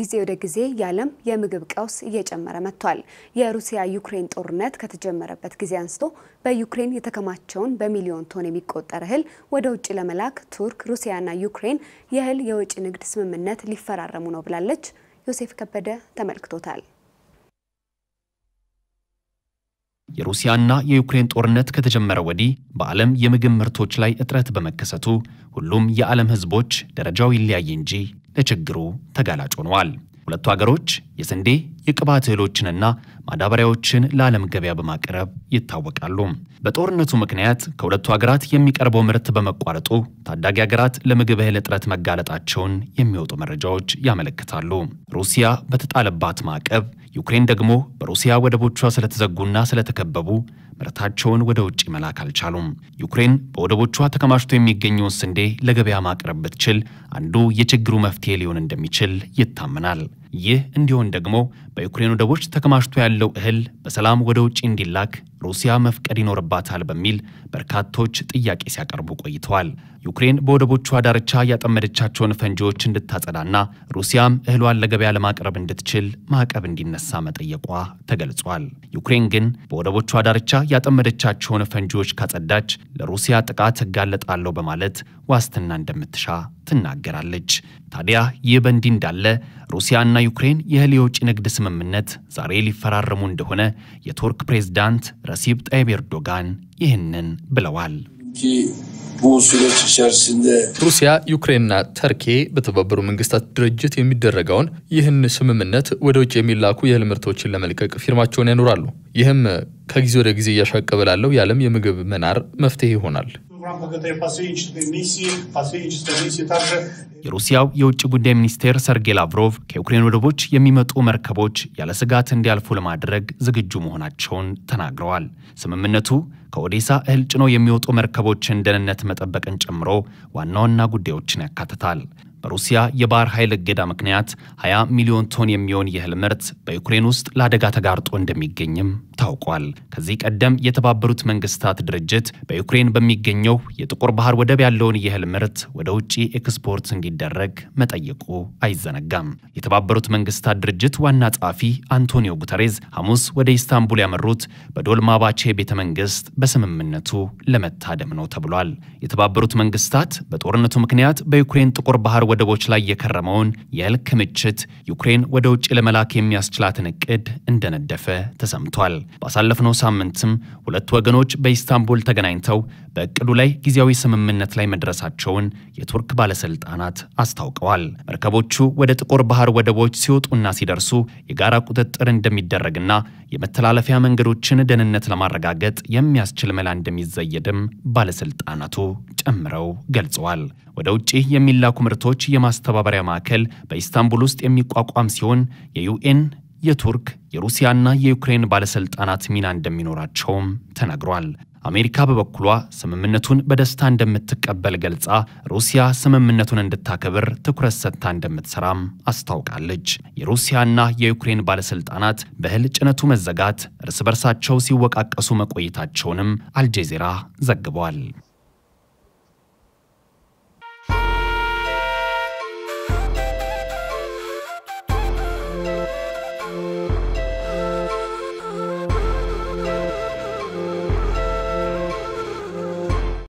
ከጊዜ ወደ ጊዜ የዓለም የምግብ ቀውስ እየጨመረ መጥቷል። የሩሲያ ዩክሬን ጦርነት ከተጀመረበት ጊዜ አንስቶ በዩክሬን የተከማቸውን በሚሊዮን ቶን የሚቆጠር እህል ወደ ውጭ ለመላክ ቱርክ፣ ሩሲያና ዩክሬን የእህል የውጭ ንግድ ስምምነት ሊፈራረሙ ነው ብላለች። ዮሴፍ ከበደ ተመልክቶታል። የሩሲያና የዩክሬን ጦርነት ከተጀመረ ወዲህ በዓለም የምግብ ምርቶች ላይ እጥረት በመከሰቱ ሁሉም የዓለም ሕዝቦች ደረጃው ይለያይ እንጂ ለችግሩ ተጋላጭ ሆነዋል። ሁለቱ ሀገሮች የስንዴ የቅባት እህሎችንና ማዳበሪያዎችን ለዓለም ገበያ በማቅረብ ይታወቃሉ። በጦርነቱ ምክንያት ከሁለቱ ሀገራት የሚቀርበው ምርት በመቋረጡ ታዳጊ ሀገራት ለምግብ እህል እጥረት መጋለጣቸውን የሚወጡ መረጃዎች ያመለክታሉ። ሩሲያ በተጣለባት ማዕቀብ፣ ዩክሬን ደግሞ በሩሲያ ወደቦቿ ስለተዘጉና ስለተከበቡ ምርታቸውን ወደ ውጭ መላክ አልቻሉም። ዩክሬን በወደቦቿ ተከማችቶ የሚገኘውን ስንዴ ለገበያ ማቅረብ ብትችል አንዱ የችግሩ መፍትሄ ሊሆን እንደሚችል ይታመናል። ይህ እንዲሆን ደግሞ በዩክሬን ወደቦች ተከማችቶ ያለው እህል በሰላም ወደ ውጭ እንዲላክ ሩሲያ መፍቀድ ይኖርባታል በሚል በርካቶች ጥያቄ ሲያቀርቡ ቆይተዋል። ዩክሬን በወደቦቿ ዳርቻ ያጠመደቻቸውን ፈንጂዎች እንድታጸዳና ሩሲያም እህሏን ለገበያ ለማቅረብ እንድትችል ማዕቀብ እንዲነሳ መጠየቋ ተገልጿል። ዩክሬን ግን በወደቦቿ ዳርቻ ያጠመደቻቸውን ፈንጂዎች ካጸዳች ለሩሲያ ጥቃት እጋለጣለሁ በማለት ዋስትና እንደምትሻ ትናገራለች። ታዲያ ይህ በእንዲህ እንዳለ ሩሲያና ዩክሬን የእህል የውጭ ንግድ ስምምነት ዛሬ ሊፈራረሙ እንደሆነ የቱርክ ፕሬዝዳንት ረሲብ ጣይብ ኤርዶጋን ይህንን ብለዋል። ki bu süreç içerisinde ሩሲያ ዩክሬንና ተርኬ በተባበሩ መንግስታት ድርጅት የሚደረገውን ይህን ስምምነት ወደ ውጭ የሚላኩ የእህል ምርቶችን ለመልቀቅ ፊርማቸውን ያኖራሉ። ይህም ከጊዜ ወደ ጊዜ እያሻቀበ ላለው የዓለም የምግብ መናር መፍትሄ ይሆናል። የሩሲያው የውጭ ጉዳይ ሚኒስቴር ሰርጌይ ላቭሮቭ ከዩክሬን ወደቦች የሚመጡ መርከቦች ያለ ስጋት እንዲያልፉ ለማድረግ ዝግጁ መሆናቸውን ተናግረዋል። ስምምነቱ ከኦዴሳ እህል ጭነው የሚወጡ መርከቦችን ደህንነት መጠበቅን ጨምሮ ዋና ዋና ጉዳዮችን ያካትታል። በሩሲያ የባህር ኃይል እገዳ ምክንያት 20 ሚሊዮን ቶን የሚሆን የእህል ምርት በዩክሬን ውስጥ ለአደጋ ተጋርጦ እንደሚገኝም ታውቋል። ከዚህ ቀደም የተባበሩት መንግስታት ድርጅት በዩክሬን በሚገኘው የጥቁር ባህር ወደብ ያለውን የእህል ምርት ወደ ውጭ ኤክስፖርት እንዲደረግ መጠየቁ አይዘነጋም። የተባበሩት መንግስታት ድርጅት ዋና ጸሐፊ አንቶኒዮ ጉተሬዝ ሐሙስ ወደ ኢስታንቡል ያመሩት በዶልማባቼ ቤተ መንግስት በስምምነቱ ለመታደም ነው ተብሏል። የተባበሩት መንግስታት በጦርነቱ ምክንያት በዩክሬን ጥቁር ባህር ወደቦች ላይ የከረመውን የእህል ክምችት ዩክሬን ወደ ውጭ ለመላክ የሚያስችላትን እቅድ እንደነደፈ ተሰምቷል። ባሳለፍነው ሳምንትም ሁለቱ ወገኖች በኢስታንቡል ተገናኝተው በእቅዱ ላይ ጊዜያዊ ስምምነት ላይ መድረሳቸውን የቱርክ ባለስልጣናት አስታውቀዋል። መርከቦቹ ወደ ጥቁር ባህር ወደቦች ሲወጡና ሲደርሱ የጋራ ቁጥጥር እንደሚደረግና የመተላለፊያ መንገዶችን ደህንነት ለማረጋገጥ የሚያስችል መላ እንደሚዘየድም ባለስልጣናቱ ጨምረው ገልጸዋል። ወደ ውጭ የሚላኩ ምርቶች ጉዳዮች የማስተባበሪያ ማዕከል በኢስታንቡል ውስጥ የሚቋቋም ሲሆን የዩኤን የቱርክ የሩሲያና የዩክሬን ባለሥልጣናት ሚና እንደሚኖራቸውም ተናግሯል። አሜሪካ በበኩሏ ስምምነቱን በደስታ እንደምትቀበል ገልጻ ሩሲያ ስምምነቱን እንድታከብር ትኩረት ሰጥታ እንደምትሰራም አስታውቃለች። የሩሲያና የዩክሬን ባለስልጣናት በእህል ጭነቱ መዘጋት እርስ በርሳቸው ሲወቃቀሱ መቆየታቸውንም አልጄዚራ ዘግቧል።